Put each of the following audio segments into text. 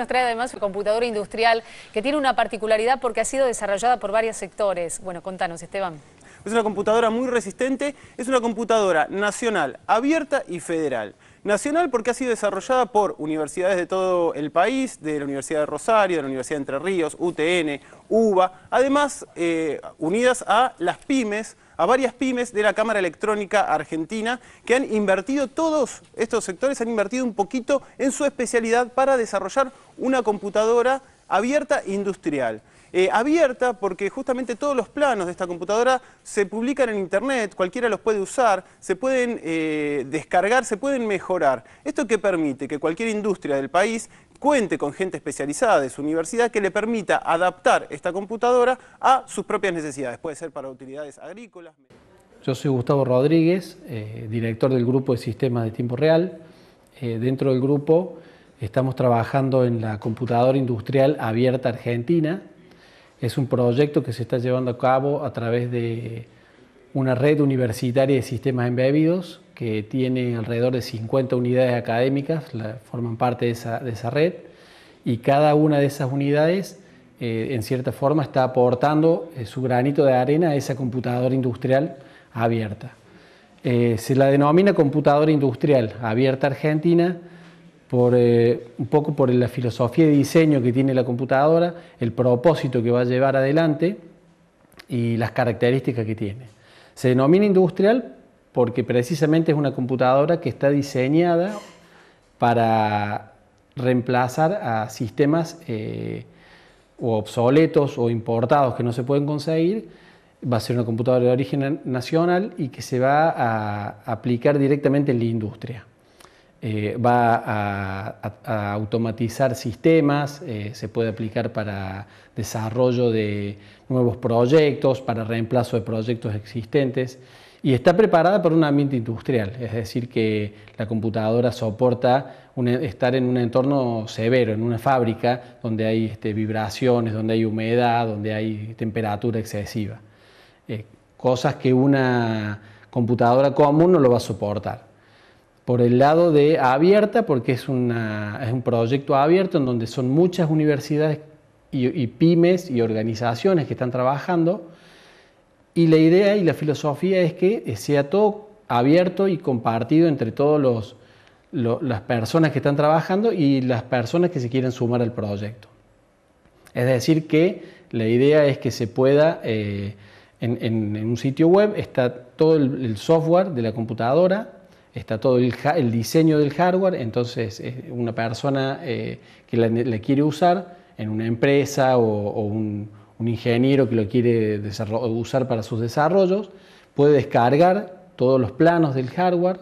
nos trae además una computadora industrial que tiene una particularidad porque ha sido desarrollada por varios sectores. Bueno, contanos Esteban. Es una computadora muy resistente, es una computadora nacional, abierta y federal. Nacional porque ha sido desarrollada por universidades de todo el país, de la Universidad de Rosario, de la Universidad de Entre Ríos, UTN, UBA, además eh, unidas a las pymes, a varias pymes de la Cámara Electrónica Argentina que han invertido, todos estos sectores han invertido un poquito en su especialidad para desarrollar una computadora abierta e industrial. Eh, abierta porque justamente todos los planos de esta computadora se publican en internet, cualquiera los puede usar, se pueden eh, descargar, se pueden mejorar. ¿Esto que permite? Que cualquier industria del país cuente con gente especializada de su universidad que le permita adaptar esta computadora a sus propias necesidades. Puede ser para utilidades agrícolas. Yo soy Gustavo Rodríguez, eh, director del grupo de sistemas de tiempo real. dentro del grupo estamos trabajando en la computadora industrial abierta argentina, es un proyecto que se está llevando a cabo a través de una red universitaria de sistemas embebidos que tiene alrededor de 50 unidades académicas, forman parte de esa, red, y cada una de esas unidades, eh, en cierta forma, está aportando eh, su granito de arena a esa computadora industrial abierta. Eh, se la denomina computadora industrial abierta argentina por, eh, un poco por la filosofía de diseño que tiene la computadora, el propósito que va a llevar adelante y las características que tiene. Se denomina industrial porque precisamente es una computadora que está diseñada para reemplazar a sistemas eh, obsoletos o importados que no se pueden conseguir. Va a ser una computadora de origen nacional y que se va a aplicar directamente en la industria. Eh, va a, automatizar sistemas, eh, se puede aplicar para desarrollo de nuevos proyectos, para reemplazo de proyectos existentes y está preparada para un ambiente industrial, es decir, que la computadora soporta e, estar en un entorno severo, en una fábrica donde hay este, vibraciones, donde hay humedad, donde hay temperatura excesiva, eh, cosas que una computadora común no lo va a soportar por el lado de abierta, porque es, un proyecto abierto en donde son muchas universidades y, pymes y organizaciones que están trabajando. Y la idea y la filosofía es que sea todo abierto y compartido entre todas las personas que están trabajando y las personas que se quieren sumar al proyecto. Es decir, que la idea es que se pueda, eh, en, un sitio web está todo el software de la computadora, está todo el, diseño del hardware, entonces eh, una persona eh, que la, quiere usar en una empresa o, un, ingeniero que lo quiere usar para sus desarrollos, puede descargar todos los planos del hardware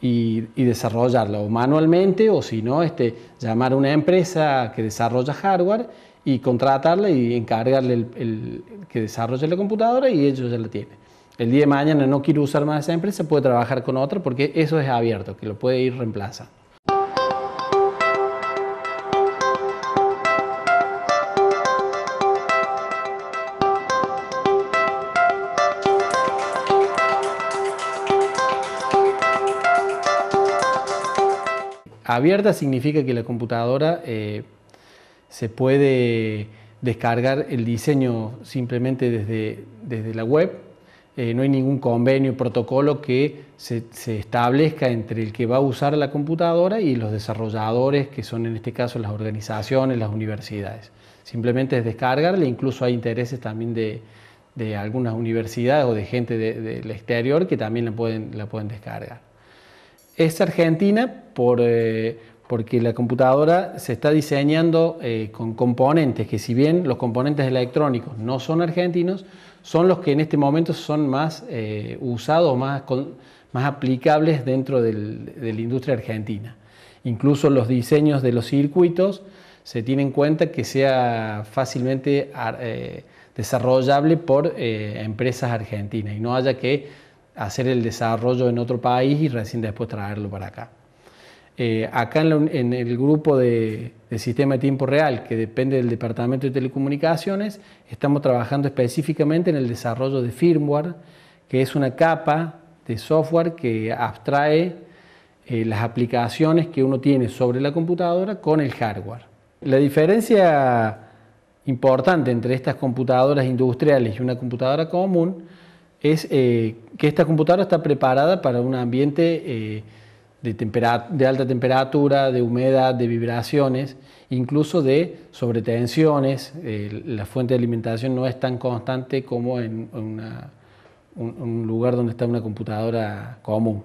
y, desarrollarlo manualmente o si no, este, llamar a una empresa que desarrolla hardware y contratarla y encargarle que desarrolle la computadora y ellos ya la tienen el día de mañana no quiero usar más esa empresa, puede trabajar con otra porque eso es abierto, que lo puede ir reemplazando. Abierta significa que la computadora eh, se puede descargar el diseño simplemente desde, desde la web eh, no hay ningún convenio, protocolo que se, establezca entre el que va a usar la computadora y los desarrolladores, que son en este caso las organizaciones, las universidades. Simplemente es descargarla, incluso hay intereses también de, algunas universidades o de gente del exterior que también la pueden, descargar. Es Argentina eh, porque la computadora se está diseñando eh, con componentes, que si bien los componentes electrónicos no son argentinos, son los que en este momento son más eh, usados, más, más aplicables dentro de la industria argentina. Incluso los diseños de los circuitos se tienen en cuenta que sea fácilmente eh, desarrollable por eh, empresas argentinas y no haya que hacer el desarrollo en otro país y recién después traerlo para acá. Eh, acá en, el grupo de, sistema de tiempo real, que depende del Departamento de Telecomunicaciones, estamos trabajando específicamente en el desarrollo de firmware, que es una capa de software que abstrae eh, las aplicaciones que uno tiene sobre la computadora con el hardware. La diferencia importante entre estas computadoras industriales y una computadora común es eh, que esta computadora está preparada para un ambiente de, alta temperatura, de humedad, de vibraciones, incluso de sobretensiones. la fuente de alimentación no es tan constante como en un, lugar donde está una computadora común.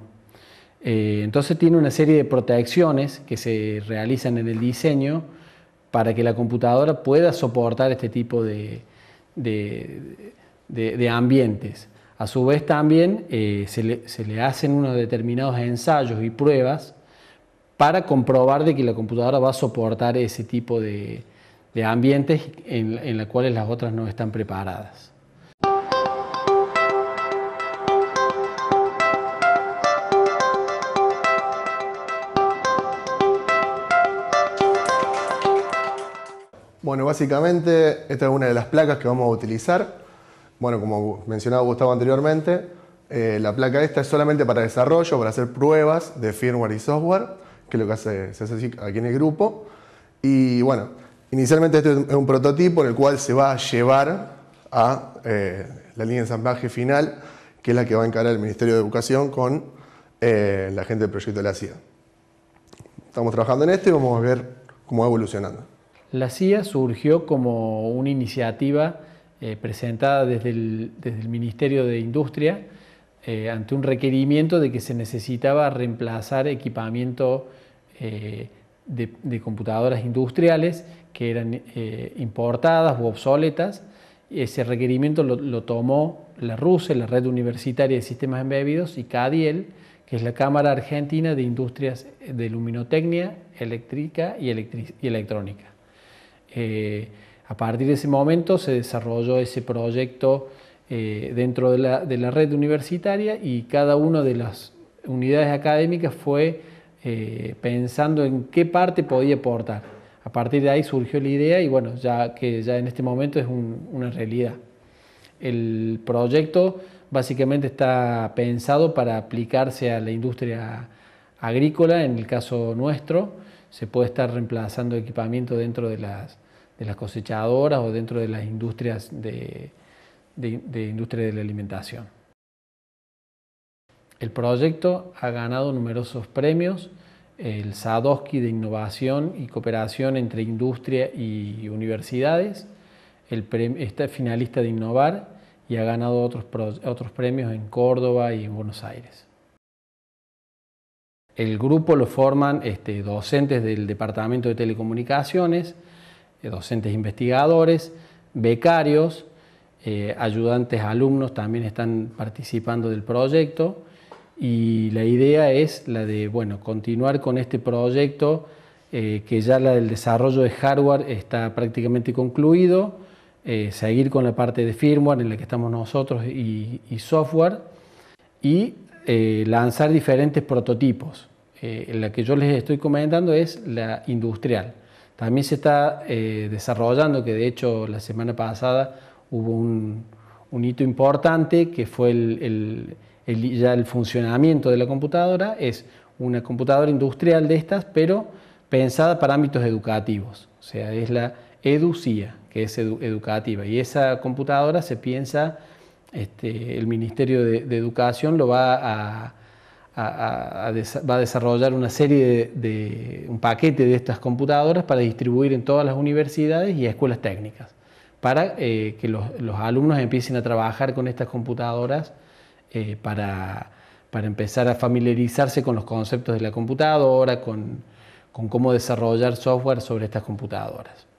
Eh, entonces tiene una serie de protecciones que se realizan en el diseño para que la computadora pueda soportar este tipo de ambientes. A su vez también eh, se, le, hacen unos determinados ensayos y pruebas para comprobar de que la computadora va a soportar ese tipo de, ambientes en, en los cuales las otras no están preparadas. Bueno, básicamente esta es una de las placas que vamos a utilizar. Bueno, como mencionaba Gustavo anteriormente, eh, la placa esta es solamente para desarrollo, para hacer pruebas de firmware y software, que es lo que hace, se hace aquí en el grupo. Y bueno, inicialmente este es un prototipo en el cual se va a llevar a eh, la línea de ensamblaje final, que es la que va a encarar el Ministerio de Educación con eh, la gente del proyecto de la CIA. Estamos trabajando en esto y vamos a ver cómo va evolucionando. La CIA surgió como una iniciativa eh, presentada desde el, desde el, Ministerio de Industria eh, ante un requerimiento de que se necesitaba reemplazar equipamiento eh, de, computadoras industriales que eran importadas u obsoletas. Ese requerimiento lo, tomó la RUSE, la Red Universitaria de Sistemas Embebidos, y CADIEL, que es la Cámara Argentina de Industrias de Luminotecnia, Eléctrica y, y Electrónica. A partir de ese momento se desarrolló ese proyecto eh, dentro de la, red universitaria y cada una de las unidades académicas fue eh, pensando en qué parte podía aportar. A partir de ahí surgió la idea y bueno, ya que ya en este momento es una realidad. El proyecto básicamente está pensado para aplicarse a la industria agrícola, en el caso nuestro, se puede estar reemplazando equipamiento dentro de las de las cosechadoras o dentro de las industrias de, industria de la alimentación. El proyecto ha ganado numerosos premios, el Sadowski de Innovación y Cooperación entre Industria y Universidades, el está finalista de Innovar y ha ganado otros, premios en Córdoba y en Buenos Aires. El grupo lo forman este, docentes del Departamento de Telecomunicaciones, eh, docentes investigadores, becarios, eh, ayudantes alumnos también están participando del proyecto y la idea es la de bueno, continuar con este proyecto eh, que ya la del desarrollo de hardware está prácticamente concluido, seguir con la parte de firmware en la que estamos nosotros y, y software y lanzar diferentes prototipos. la que yo les estoy comentando es la industrial. También se está eh, desarrollando, que de hecho la semana pasada hubo un, hito importante que fue el, ya el funcionamiento de la computadora, es una computadora industrial de estas, pero pensada para ámbitos educativos, o sea, es la EDUCIA, que es educativa, y esa computadora se piensa, este, el Ministerio de Educación lo va a va a desarrollar una serie de, un paquete de estas computadoras para distribuir en todas las universidades y escuelas técnicas, para eh, que los, alumnos empiecen a trabajar con estas computadoras eh, para, empezar a familiarizarse con los conceptos de la computadora, con cómo desarrollar software sobre estas computadoras.